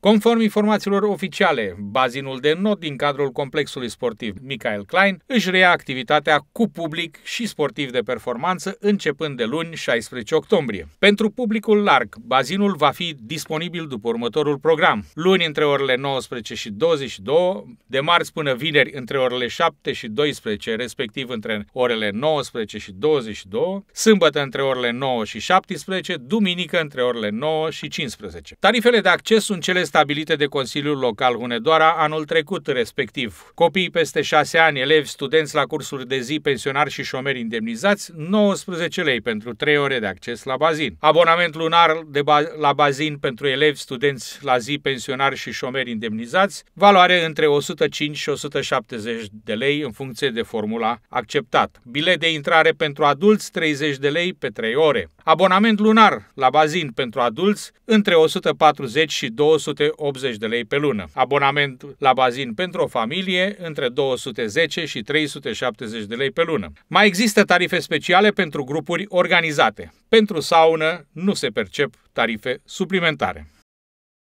Conform informațiilor oficiale, bazinul de not din cadrul complexului sportiv Michael Klein își reia activitatea cu public și sportiv de performanță începând de luni 16 octombrie. Pentru publicul larg, bazinul va fi disponibil după următorul program. Luni între orele 19 și 22, de marți până vineri între orele 7 și 12, respectiv între orele 19 și 22, sâmbătă între orele 9 și 17, duminică între orele 9 și 15. Tarifele de acces sunt cele stabilite de Consiliul Local Hunedoara anul trecut respectiv. Copiii peste 6 ani, elevi, studenți la cursuri de zi, pensionari și șomeri indemnizați, 19 lei pentru 3 ore de acces la bazin. Abonament lunar de ba- la bazin pentru elevi, studenți la zi, pensionari și șomeri indemnizați, valoare între 105 și 170 de lei în funcție de formula acceptată. Bilet de intrare pentru adulți 30 de lei pe 3 ore abonament lunar la bazin pentru adulți între 140 și 280 de lei pe lună, abonament la bazin pentru o familie între 210 și 370 de lei pe lună. Mai există tarife speciale pentru grupuri organizate. Pentru saună nu se percep tarife suplimentare.